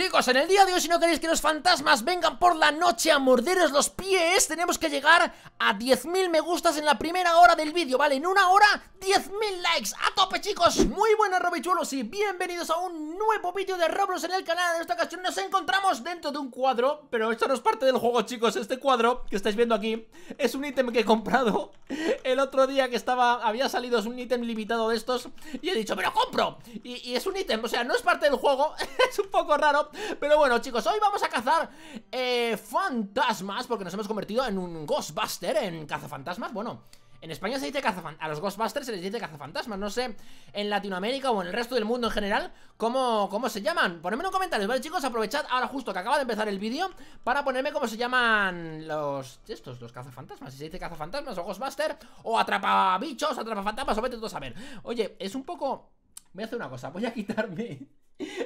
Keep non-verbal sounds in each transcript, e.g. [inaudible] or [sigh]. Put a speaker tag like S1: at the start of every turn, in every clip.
S1: Chicos, en el día de hoy si no queréis que los fantasmas vengan por la noche a morderos los pies Tenemos que llegar a 10.000 me gustas en la primera hora del vídeo, ¿vale? En una hora, 10.000 likes ¡A tope chicos! Muy buenas robichuelos y bienvenidos a un nuevo vídeo de Roblox en el canal En esta ocasión nos encontramos dentro de un cuadro Pero esto no es parte del juego chicos, este cuadro que estáis viendo aquí Es un ítem que he comprado [laughs] el otro día que estaba, había salido es un ítem limitado de estos Y he dicho, pero compro! y es un ítem, o sea, no es parte del juego, [laughs] es un poco raro pero bueno chicos, hoy vamos a cazar eh, fantasmas Porque nos hemos convertido en un Ghostbuster, en cazafantasmas Bueno, en España se dice cazafantasmas, a los Ghostbusters se les dice cazafantasmas, no sé en Latinoamérica o en el resto del mundo en general cómo, se llaman. Ponedme en comentarios, ¿vale chicos? Aprovechad ahora justo que acaba de empezar el vídeo para ponerme cómo se llaman los... estos, los cazafantasmas, si se dice cazafantasmas o Ghostbuster o atrapa bichos o vete todos a ver Oye, es un poco... Voy a hacer una cosa, voy a quitarme...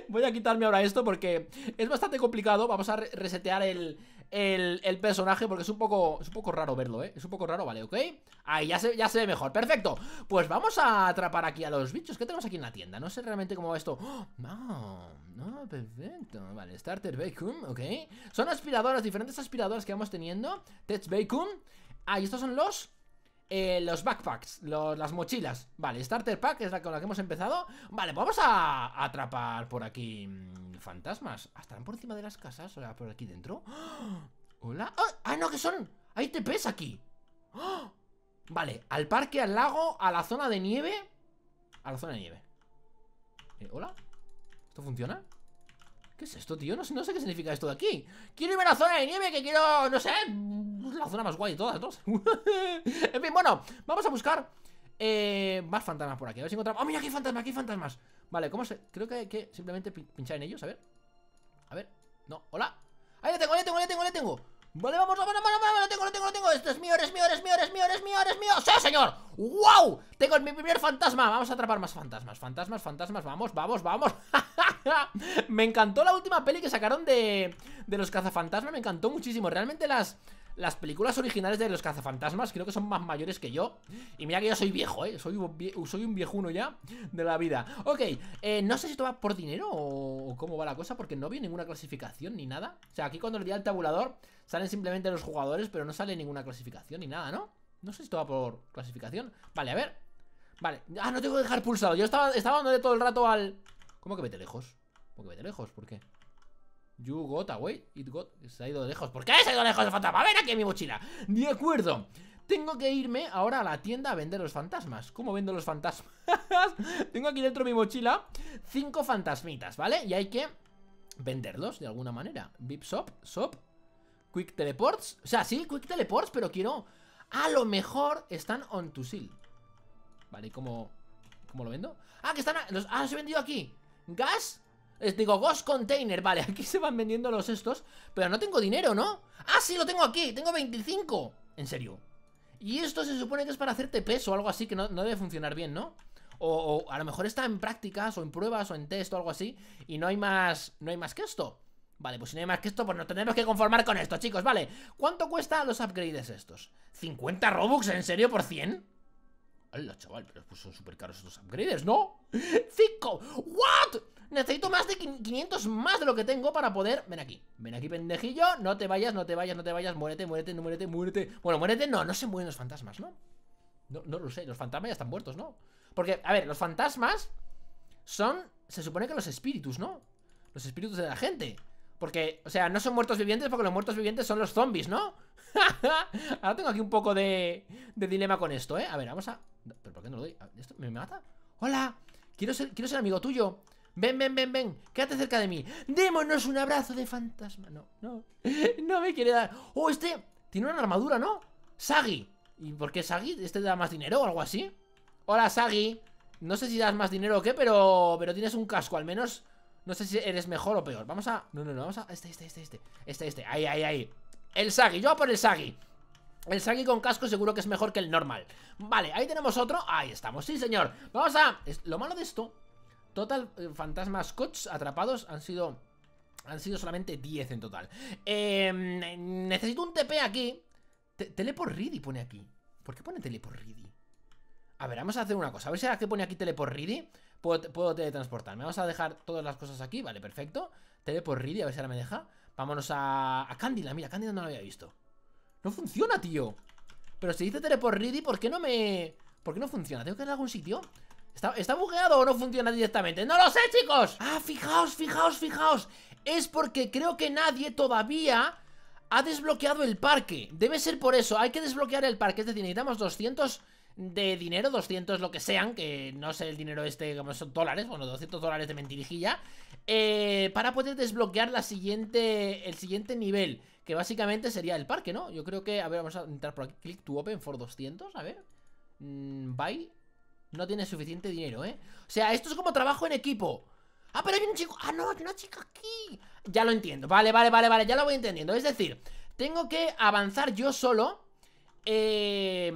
S1: Voy a quitarme ahora esto porque es bastante complicado. Vamos a resetear el, el, personaje porque es un poco es un poco raro verlo, ¿eh? Es un poco raro, vale, ¿ok? Ahí ya se, ya se ve mejor, perfecto. Pues vamos a atrapar aquí a los bichos. ¿Qué tenemos aquí en la tienda? No sé realmente cómo va esto. ¡Oh! no, ¡No! perfecto. Vale, Starter Vacuum, ¿ok? Son aspiradoras, diferentes aspiradoras que vamos teniendo. Tets Vacuum. Ahí estos son los eh, los backpacks, las mochilas Vale, starter pack es la con la que hemos empezado Vale, vamos a, atrapar por aquí mm, fantasmas ah, ¿Estarán por encima de las casas? O sea, por aquí dentro [gasps] Hola ¡Ah, no, que son! ¡Hay TPs aquí! [gasps] Vale, al parque, al lago, a la zona de nieve A la zona de nieve eh, ¿Hola? ¿Esto funciona? ¿Qué es esto, tío? No, sé qué significa esto de aquí Quiero irme a la zona de nieve que quiero, no sé La zona más guay de todas, todas. [laughs] En fin, bueno, vamos a buscar eh, Más fantasmas por aquí, a ver si encontramos ¡Oh, mira, aquí fantasmas, aquí hay fantasmas! Vale, ¿cómo se...? Creo que hay que simplemente pinchar en ellos, a ver A ver, no, hola ¡Ahí le tengo, ahí le tengo, ahí le tengo, ahí tengo! Vale, vamos, vamos, vamos, vamos, lo tengo, lo tengo, lo tengo Esto es mío, eres mío, eres mío, eres mío, eres mío, eres mío ¡Sí, señor! ¡Wow! Tengo mi primer fantasma Vamos a atrapar más fantasmas, fantasmas, fantasmas Vamos, vamos, vamos [laughs] Me encantó la última peli que sacaron de, de los cazafantasmas Me encantó muchísimo Realmente las, las películas originales de los cazafantasmas creo que son más mayores que yo. Y mira que yo soy viejo, ¿eh? Soy, soy un viejuno ya de la vida. Ok, eh, no sé si esto va por dinero o cómo va la cosa, porque no vi ninguna clasificación ni nada. O sea, aquí cuando le di al tabulador salen simplemente los jugadores, pero no sale ninguna clasificación ni nada, ¿no? No sé si esto va por clasificación. Vale, a ver. Vale. Ah, no tengo que dejar pulsado. Yo estaba, estaba dándole todo el rato al... ¿Cómo que vete lejos? ¿Cómo que vete lejos? ¿Por qué? You got away, it got... Se ha ido lejos ¿Por qué se ha ido lejos el fantasma? Ven aquí mi mochila De acuerdo tengo que irme ahora a la tienda a vender los fantasmas ¿Cómo vendo los fantasmas? [laughs] tengo aquí dentro mi mochila Cinco fantasmitas, ¿vale? Y hay que venderlos de alguna manera Bip Shop, Shop Quick Teleports, o sea, sí, Quick Teleports Pero quiero, a lo mejor Están on to seal Vale, ¿cómo, cómo lo vendo? Ah, que están, los, ah, se he vendido aquí Gas les digo, Ghost Container, vale, [laughs] aquí se van vendiendo los estos Pero no tengo dinero, ¿no? ¡Ah, sí, lo tengo aquí! ¡Tengo 25! En serio Y esto se supone que es para hacerte peso o algo así Que no, debe funcionar bien, ¿no? O, a lo mejor está en prácticas o en pruebas o en test o algo así Y no hay más, no hay más que esto Vale, pues si no hay más que esto, pues nos tenemos que conformar con esto, chicos, vale ¿Cuánto cuesta los upgrades estos? ¿50 Robux? ¿En serio? ¿Por 100? Hala, chaval, pero pues son súper caros estos upgraders, ¿no? ¡Cinco! ¿What? Necesito más de 500 más de lo que tengo para poder... Ven aquí, ven aquí, pendejillo No te vayas, no te vayas, no te vayas Muérete, muérete, no muérete, muérete Bueno, muérete, no, no se mueren los fantasmas, ¿no? No, no lo sé, los fantasmas ya están muertos, ¿no? Porque, a ver, los fantasmas son... Se supone que los espíritus, ¿no? Los espíritus de la gente Porque, o sea, no son muertos vivientes porque los muertos vivientes son los zombies, ¿no? [laughs] Ahora tengo aquí un poco de, dilema con esto, ¿eh? A ver, vamos a... ¿Pero por qué no lo doy? ¿Esto me mata? ¡Hola! Quiero ser, quiero ser amigo tuyo. Ven, ven, ven, ven. Quédate cerca de mí. Démonos un abrazo de fantasma. No, no. [laughs] No me quiere dar... ¡Oh, este! Tiene una armadura, ¿no? ¡Sagi! ¿Y por qué Sagi? ¿Este te da más dinero o algo así? Hola, Sagi. No sé si das más dinero o qué, pero, pero tienes un casco, al menos... No sé si eres mejor o peor. Vamos a... No, no, no, vamos a... Este, este, este, este. Este, este. Ahí, ahí, ahí. El Sagi, yo voy por el Sagi el Sagi con casco seguro que es mejor que el normal Vale, ahí tenemos otro, ahí estamos, sí señor Vamos a... Lo malo de esto Total eh, fantasmas atrapados han sido... Han sido solamente 10 en total em, Necesito un TP aquí Teleporridi pone aquí ¿Por qué pone teleport A ver, vamos a hacer una cosa A ver si ahora que pone aquí teleport ready puedo, teletransportarme Vamos a dejar todas las cosas aquí, vale, perfecto Teleport ready, a ver si ahora me deja Vámonos a, a Mira, Cándida no la había visto. No funciona, tío. Pero si dice teleport ready, ¿por qué no me...? ¿Por qué no funciona? ¿Tengo que ir a algún sitio? ¿Está, ¿Está bugueado o no funciona directamente? ¡No lo sé, chicos! Ah, fijaos, fijaos, fijaos. Es porque creo que nadie todavía ha desbloqueado el parque. Debe ser por eso. Hay que desbloquear el parque. Es decir, necesitamos 200 de dinero, 200 lo que sean, que no sé el dinero este, como son dólares, bueno, 200 dólares de mentirijilla, eh, para poder desbloquear la siguiente, el siguiente nivel, que básicamente sería el parque, ¿no? Yo creo que, a ver, vamos a entrar por aquí, click to open for 200, a ver, mm, bye, no tiene suficiente dinero, ¿eh? O sea, esto es como trabajo en equipo. Ah, pero hay un chico, ah, no, hay una chica aquí. Ya lo entiendo, vale, vale, vale, vale, ya lo voy entendiendo, es decir... Tengo que avanzar yo solo eh,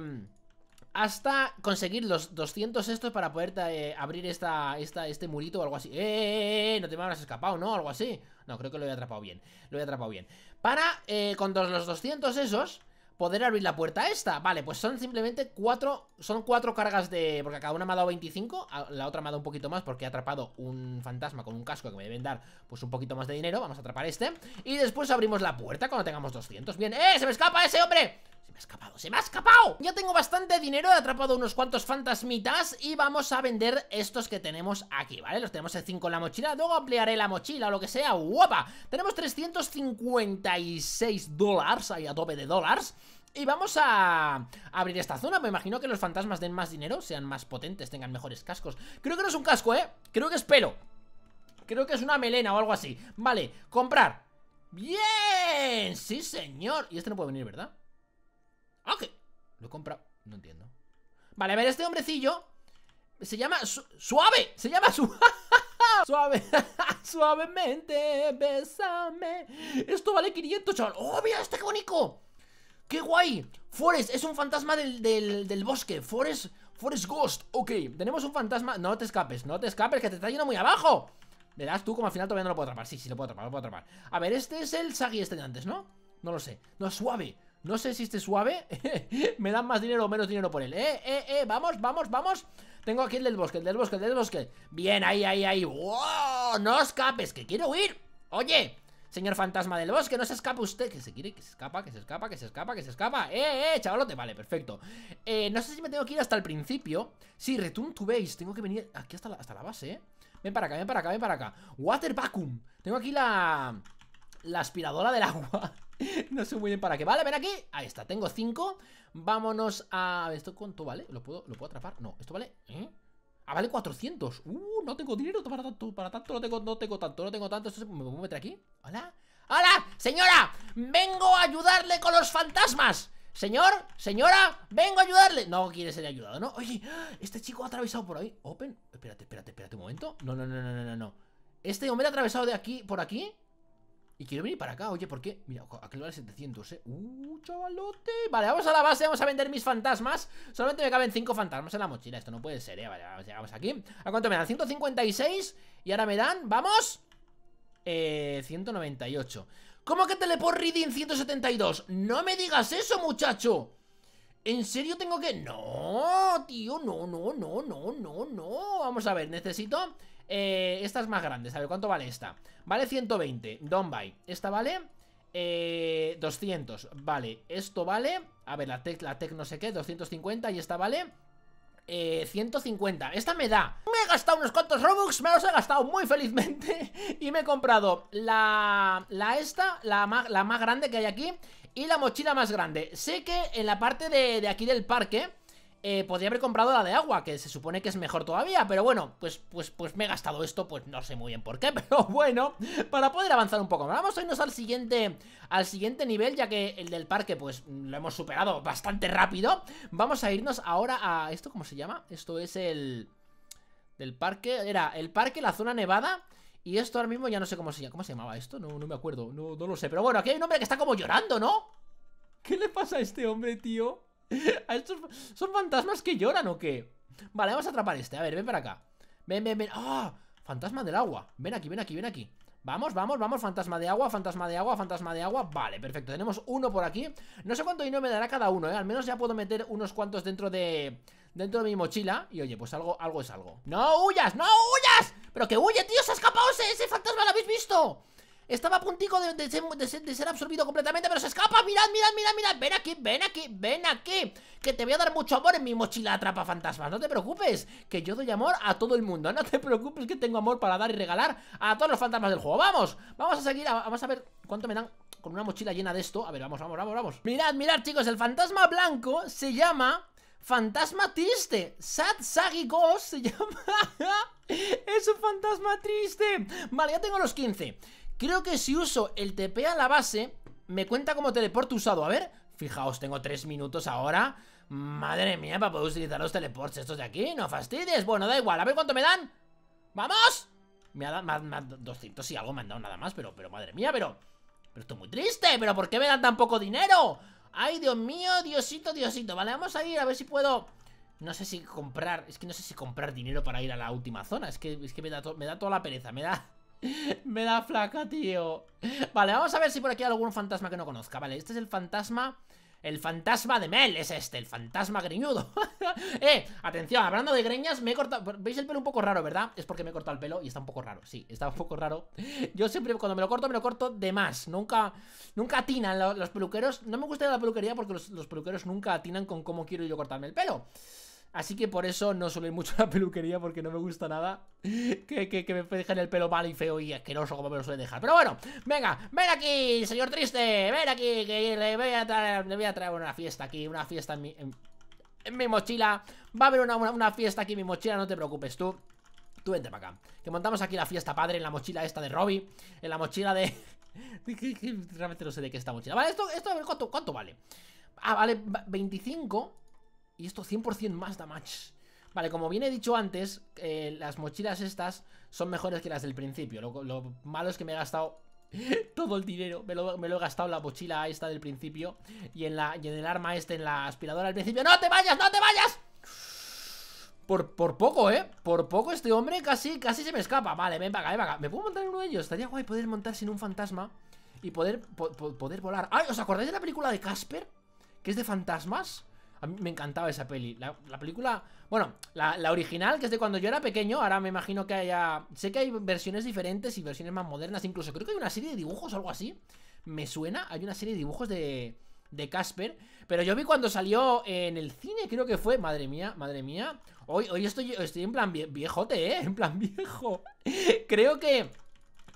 S1: hasta conseguir los 200 estos para poder eh, abrir esta, esta, este murito o algo así. ¡Eh eh, ¡Eh, eh, No te me habrás escapado, ¿no? Algo así. No, creo que lo he atrapado bien. Lo he atrapado bien. Para, eh, con todos los 200 esos, poder abrir la puerta esta. Vale, pues son simplemente cuatro, son cuatro cargas de... Porque cada una me ha dado 25, la otra me ha dado un poquito más porque he atrapado un fantasma con un casco que me deben dar pues un poquito más de dinero. Vamos a atrapar este. Y después abrimos la puerta cuando tengamos 200. Bien, ¡eh! ¡Se me escapa ese hombre! me ha escapado, se me ha escapado Ya tengo bastante dinero, he atrapado unos cuantos fantasmitas Y vamos a vender estos que tenemos aquí, ¿vale? Los tenemos en 5 en la mochila, luego ampliaré la mochila o lo que sea ¡Guapa! Tenemos 356 dólares, ahí a tope de dólares y vamos a abrir esta zona Me imagino que los fantasmas den más dinero Sean más potentes, tengan mejores cascos Creo que no es un casco, ¿eh? Creo que es pelo Creo que es una melena o algo así Vale, comprar ¡Bien! ¡Sí, señor! Y este no puede venir, ¿verdad? Ah, ok, lo he comprado. No entiendo. Vale, a ver, este hombrecillo se llama Suave. Se llama [laughs] Suave. Suave. [laughs] Suavemente, besame. Esto vale 500, chaval. ¡Oh, mira este qué bonito! ¡Qué guay! Forest es un fantasma del, bosque. Forest, Forest Ghost. Ok, tenemos un fantasma. No te escapes, no te escapes, que te está yendo muy abajo. Verás das tú, como al final todavía no lo puedo atrapar. Sí, sí, lo puedo atrapar, lo puedo atrapar. A ver, este es el Sagi este de antes, ¿no? No lo sé. No, suave. No sé si este suave [laughs] me dan más dinero o menos dinero por él. Eh, eh, eh, vamos, vamos, vamos. Tengo aquí el del bosque, el del bosque, el del bosque. Bien, ahí, ahí, ahí. ¡Wow! No escapes, que quiero huir. Oye, señor fantasma del bosque, no se escape usted. Que se quiere, que se escapa, que se escapa, que se escapa, que se escapa. Eh, eh, chavalote, vale, perfecto. Eh, no sé si me tengo que ir hasta el principio. Sí, return to base. Tengo que venir aquí hasta la, hasta la base, eh. Ven para acá, ven para acá, ven para acá. Water vacuum. Tengo aquí la... La aspiradora del agua. [laughs] no sé muy bien para qué. Vale, ven aquí. Ahí está, tengo 5. Vámonos a... ¿Esto cuánto vale? ¿Lo puedo, ¿Lo puedo atrapar? No, esto vale... ¿Eh? Ah, vale 400. Uh, no tengo dinero para tanto. Para tanto no tengo, no tengo tanto, no tengo tanto. Esto se... ¿Me puedo meter aquí? ¿Hola? ¡Hola! ¡Señora! ¡Vengo a ayudarle con los fantasmas! Señor, señora, vengo a ayudarle No quiere ser ayudado, ¿no? Oye, este chico ha atravesado por ahí Open, espérate, espérate, espérate un momento No, no, no, no, no, no Este hombre ha atravesado de aquí, por aquí y quiero venir para acá, oye, ¿por qué? Mira, aquí vale 700, eh Uh, chavalote Vale, vamos a la base, vamos a vender mis fantasmas Solamente me caben 5 fantasmas en la mochila Esto no puede ser, eh, vale, vamos, llegamos aquí ¿A cuánto me dan? 156 Y ahora me dan, vamos Eh, 198 ¿Cómo que te teleport reading 172? No me digas eso, muchacho ¿En serio tengo que...? No, tío, no, no, no, no, no, no Vamos a ver, necesito eh, esta es más grande, ¿sabes? ¿Cuánto vale esta? Vale 120, don't buy. Esta vale eh, 200, vale. Esto vale, a ver, la tech, la tech no sé qué, 250 y esta vale eh, 150, esta me da Me he gastado unos cuantos Robux, me los he gastado muy felizmente [laughs] Y me he comprado la, la esta, la más, la más grande que hay aquí Y la mochila más grande Sé que en la parte de, de aquí del parque eh, podría haber comprado la de agua, que se supone que es mejor todavía, pero bueno, pues, pues, pues me he gastado esto, pues no sé muy bien por qué, [laughs] pero bueno, para poder avanzar un poco. Vamos a irnos al siguiente, al siguiente nivel, ya que el del parque, pues lo hemos superado bastante rápido. Vamos a irnos ahora a... ¿Esto cómo se llama? Esto es el... Del parque, era el parque, la zona nevada... Y esto ahora mismo ya no sé cómo se, ¿cómo se llamaba esto, no, me acuerdo, no, no lo sé Pero bueno, aquí hay un hombre que está como llorando, ¿no? ¿Qué le pasa a este hombre, tío? [laughs] ¿Estos son fantasmas que lloran o qué? Vale, vamos a atrapar este. A ver, ven para acá. Ven, ven, ven. ¡Ah! Fantasma del agua. Ven aquí, ven aquí, ven aquí. Vamos, vamos, vamos, fantasma de agua, fantasma de agua, fantasma de agua Vale, perfecto, tenemos uno por aquí No sé cuánto dinero me dará cada uno, ¿eh? Al menos ya puedo meter unos cuantos dentro de... Dentro de mi mochila Y oye, pues algo, algo es algo ¡No huyas, no huyas! ¡Pero que huye, tío! ¡Se ha escapado ese fantasma! ¿Lo habéis visto? Estaba a puntico de, ser absorbido completamente Pero se escapa, mirad, mirad, mirad, mirad Ven aquí, ven aquí, ven aquí Que te voy a dar mucho amor en mi mochila atrapa fantasmas No te preocupes, que yo doy amor a todo el mundo No te preocupes que tengo amor para dar y regalar A todos los fantasmas del juego, vamos Vamos a seguir, vamos a ver cuánto me dan Con una mochila llena de esto, a ver, vamos, vamos, vamos, vamos Mirad, mirad chicos, el fantasma blanco Se llama Fantasma triste. Sad Sagi Ghost se [laughs] llama. es un fantasma triste. Vale, ya tengo los 15. Creo que si uso el TP a la base, me cuenta como teleporte usado. A ver, fijaos, tengo tres minutos ahora. Madre mía, para poder utilizar los teleports estos de aquí. No fastidies. Bueno, da igual. A ver cuánto me dan. ¡Vamos! Me ha dado más, más 200 y algo me han dado nada más. Pero, pero madre mía, pero... Pero estoy muy triste. ¿Pero por qué me dan tan poco dinero? ¡Ay, Dios mío! Diosito, Diosito. Vale, vamos a ir a ver si puedo... No sé si comprar... Es que no sé si comprar dinero para ir a la última zona. Es que, que me, me da toda la pereza. Me da... [laughs] Me da flaca, tío Vale, vamos a ver si por aquí hay algún fantasma que no conozca Vale, este es el fantasma... El fantasma de Mel es este, el fantasma greñudo [laughs] Eh, atención, hablando de greñas Me he cortado, veis el pelo un poco raro, ¿verdad? Es porque me he cortado el pelo y está un poco raro Sí, está un poco raro Yo siempre cuando me lo corto, me lo corto de más Nunca, nunca atinan los, peluqueros No me gusta la peluquería porque los, los peluqueros nunca atinan con cómo quiero yo cortarme el pelo Así que por eso no suelo ir mucho a la peluquería porque no me gusta nada que, me dejen el pelo mal y feo y asqueroso como me lo suelen dejar. Pero bueno, venga, ven aquí, señor triste, ven aquí, que le voy a traer, le voy a traer una fiesta aquí, una fiesta en mi, en, mi mochila. Va a haber una, fiesta aquí en mi mochila, no te preocupes tú. Tú vente para acá. Que montamos aquí la fiesta padre en la mochila esta de Robbie, en la mochila de... [laughs] Realmente no sé de qué está mochila. Vale, esto, esto a ver cuánto, vale. Ah, vale 25 y esto 100% más damage. Vale, como bien he dicho antes, eh, las mochilas estas son mejores que las del principio. Lo, malo es que me he gastado [laughs] todo el dinero. Me lo, he gastado en la mochila esta del principio y en, la, y en el arma este, en la aspiradora al principio. ¡No te vayas, no te vayas! Por, por, poco, ¿eh? Por poco este hombre casi, casi se me escapa Vale, ven para ven ¿Me puedo montar en uno de ellos? Estaría guay poder montar sin un fantasma Y poder, poder volar ¡Ay! Ah, ¿Os acordáis de la película de Casper? Que es de fantasmas a mí me encantaba esa peli. La, película, bueno, la, original, que es de cuando yo era pequeño, ahora me imagino que haya... Sé que hay versiones diferentes y versiones más modernas, incluso creo que hay una serie de dibujos o algo así. Me suena, hay una serie de dibujos de... De Casper, pero yo vi cuando salió en el cine, creo que fue, madre mía, madre mía. Hoy, hoy estoy, estoy en plan viejote, ¿eh? [laughs] En plan viejo. creo que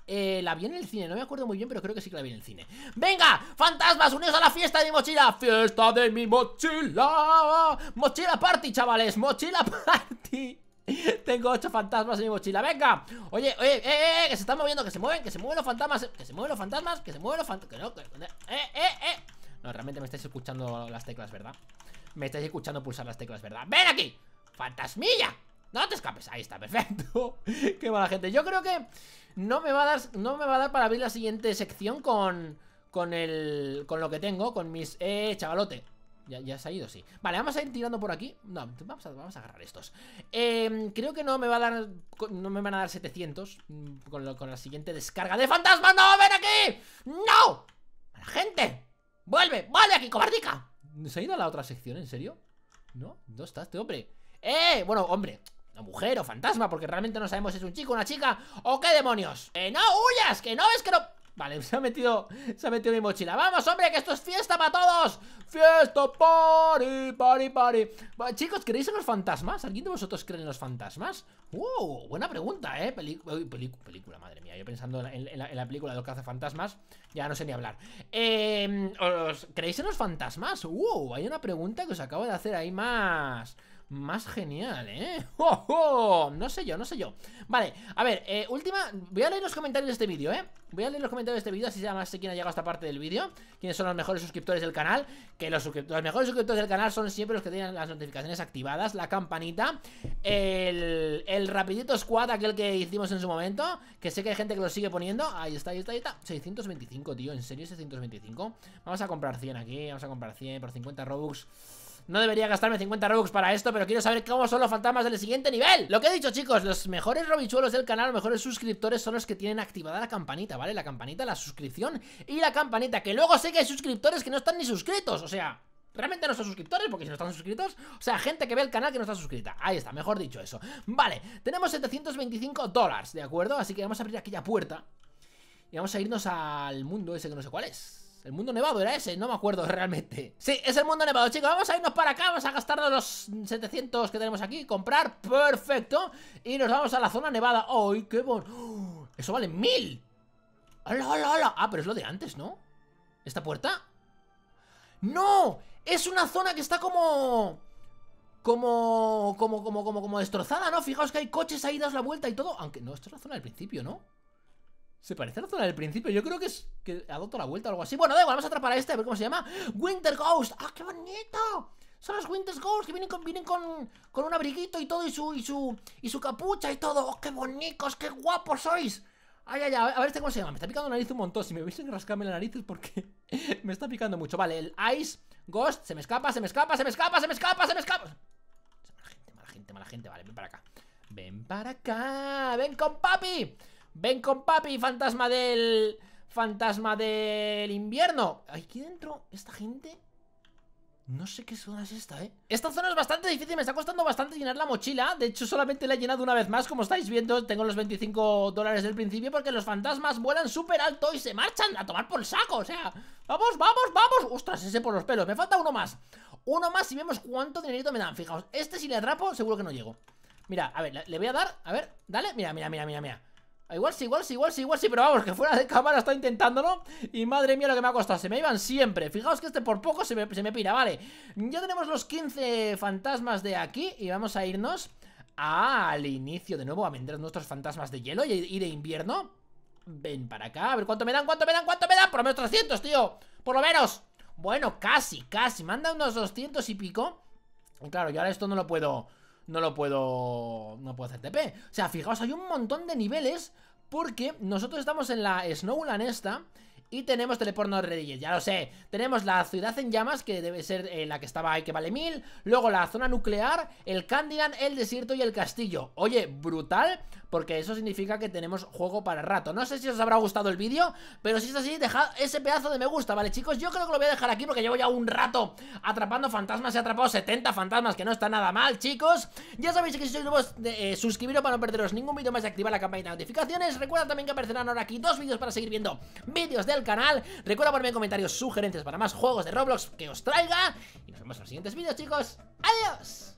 S1: eh, la vi en el cine, no me acuerdo muy bien, pero creo que sí que la vi en el cine. ¡Venga! ¡Fantasmas! ¡Unidos a la fiesta de mi mochila! ¡Fiesta de mi mochila! ¡Mochila party, chavales! ¡Mochila party! [laughs] Tengo ocho fantasmas en mi mochila, venga Oye, oye, eh, eh, eh, que se están moviendo, que se mueven Que se mueven los fantasmas, que se mueven los fantasmas Que se mueven los fantasmas, que no, eh, eh, eh No, realmente me estáis escuchando las teclas, ¿verdad? Me estáis escuchando pulsar las teclas, ¿verdad? ¡Ven aquí! ¡Fantasmilla! No te escapes, ahí está, perfecto [laughs] Qué mala gente, yo creo que no me va a dar, no me va a dar para abrir la siguiente sección con, con el, con lo que tengo, con mis, eh, chavalote ya, se ha ido, sí Vale, vamos a ir tirando por aquí No, vamos a, agarrar estos em, Creo que no me va a dar No me van a dar 700 mm, Con, la siguiente descarga de fantasma ¡No, ven aquí! ¡No! ¡La gente! ¡Vuelve! ¡Vale aquí, cobardica! ¿Se ha ido a la otra sección, en serio? ¿No? ¿Dónde está este hombre? ¡Eh! Bueno, hombre mujer o fantasma, porque realmente no sabemos si es un chico, una chica o qué demonios. ¡Que no huyas! ¡Que no ves que no...! Vale, [laughs] se ha metido, se ha metido mi mochila. ¡Vamos, hombre, que esto es fiesta para todos! ¡Fiesta, party, party, party! chicos, ¿creéis en los fantasmas? ¿Alguien de vosotros cree en los fantasmas? ¡Wow! ¡Uh! Buena pregunta, ¿eh? película, madre mía. Yo pensando en, la, en la, película de los fantasmas, ya no sé ni hablar. Eh, ¿os, ¿Creéis en los fantasmas? ¡Wow! ¡Uh! Hay una pregunta que os acabo de hacer ahí más más genial, ¿eh? [laughs] No sé yo, no sé yo Vale, a ver, eh, última Voy a leer los comentarios de este vídeo, ¿eh? Voy a leer los comentarios de este vídeo, así más sé quién ha llegado a esta parte del vídeo Quiénes son los mejores suscriptores del canal Que los, mejores suscriptores del canal son siempre los que tienen las notificaciones activadas La campanita El, el rapidito squad, aquel que hicimos en su momento Que sé que hay gente que lo sigue poniendo Ahí está, ahí está, ahí está 625, tío, ¿en serio 625? Vamos a comprar 100 aquí, vamos a comprar 100 por 50 Robux no debería gastarme 50 Robux para esto, pero quiero saber cómo son los fantasmas del siguiente nivel. Lo que he dicho, chicos, los mejores robichuelos del canal, los mejores suscriptores son los que tienen activada la campanita, ¿vale? La campanita, la suscripción y la campanita, que luego sé que hay suscriptores que no están ni suscritos, o sea... Realmente no son suscriptores, porque si no están suscritos, o sea, gente que ve el canal que no está suscrita. Ahí está, mejor dicho eso. Vale, tenemos 725 dólares, ¿de acuerdo? Así que vamos a abrir aquella puerta y vamos a irnos al mundo ese que no sé cuál es. El mundo nevado era ese, no me acuerdo [laughs] realmente Sí, es el mundo nevado, chicos, vamos a irnos para acá Vamos a gastarnos los 700 que tenemos aquí Comprar, perfecto Y nos vamos a la zona nevada ¡Ay, qué bueno! [gasps] ¡Eso vale mil!
S2: ¡Hala, hala, hala!
S1: Ah, pero es lo de antes, ¿no? ¿Esta puerta? ¡No! Es una zona que está como... Como, como, como, como, como destrozada, ¿no? Fijaos que hay coches ahí, daos la vuelta y todo Aunque, no, esto es la zona del principio, ¿no? Se parece a la zona del principio. Yo creo que es que ha dado la vuelta o algo así. Bueno, da igual, vamos a atrapar a este, a ver cómo se llama. Winter Ghost. ¡Ah, qué bonito! Son los Winter Ghost que vienen con, vienen con, un abriguito y todo, y su, y su, y su capucha y todo. ¡Oh, qué bonitos! ¡Qué guapos sois! Ay, ay, ay, a ver este cómo se llama. Me está picando la nariz un montón. Si me veis a rascarme la nariz es porque [laughs] me está picando mucho. Vale, el Ice Ghost. Se me escapa, se me escapa, se me escapa, se me escapa, se me escapa. Mala gente, mala gente, mala gente. Vale, ven para acá. Ven para acá. Ven con papi. Ven con papi, fantasma del... Fantasma del invierno Aquí dentro, esta gente No sé qué zona es esta, eh Esta zona es bastante difícil, me está costando bastante llenar la mochila De hecho, solamente la he llenado una vez más Como estáis viendo, tengo los 25 dólares del principio Porque los fantasmas vuelan súper alto Y se marchan a tomar por saco, o sea Vamos, vamos, vamos Ostras, ese por los pelos, me falta uno más Uno más y vemos cuánto dinerito me dan, fijaos Este si le atrapo, seguro que no llego Mira, a ver, le voy a dar, a ver, dale Mira, mira, mira, mira, mira Igual sí, igual sí, igual sí, igual sí Pero vamos, que fuera de cámara está intentándolo Y madre mía lo que me ha costado, se me iban siempre Fijaos que este por poco se me, se me pira, vale Ya tenemos los 15 fantasmas de aquí Y vamos a irnos al inicio de nuevo A vender nuestros fantasmas de hielo y, de invierno Ven para acá, a ver cuánto me dan, cuánto me dan, cuánto me dan Por lo menos 300, tío, por lo menos Bueno, casi, casi, manda unos 200 y pico claro, yo ahora esto no lo puedo no lo puedo... No puedo hacer TP. O sea, fijaos, hay un montón de niveles porque nosotros estamos en la Snowland esta y tenemos teleporno de ready, ya lo sé Tenemos la ciudad en llamas, que debe ser eh, la que estaba ahí, que vale mil Luego la zona nuclear, el Candyland, el desierto y el castillo Oye, brutal porque eso significa que tenemos juego para rato. No sé si os habrá gustado el vídeo, pero si es así, dejad ese pedazo de me gusta, ¿vale, chicos? Yo creo que lo voy a dejar aquí porque llevo ya un rato atrapando fantasmas. He atrapado 70 fantasmas, que no está nada mal, chicos. Ya sabéis que si sois nuevos, eh, suscribiros para no perderos ningún vídeo más y activar la campanita de notificaciones. Recuerda también que aparecerán ahora aquí dos vídeos para seguir viendo vídeos del canal. Recuerda ponerme comentarios sugerencias para más juegos de Roblox que os traiga. Y nos vemos en los siguientes vídeos, chicos. ¡Adiós!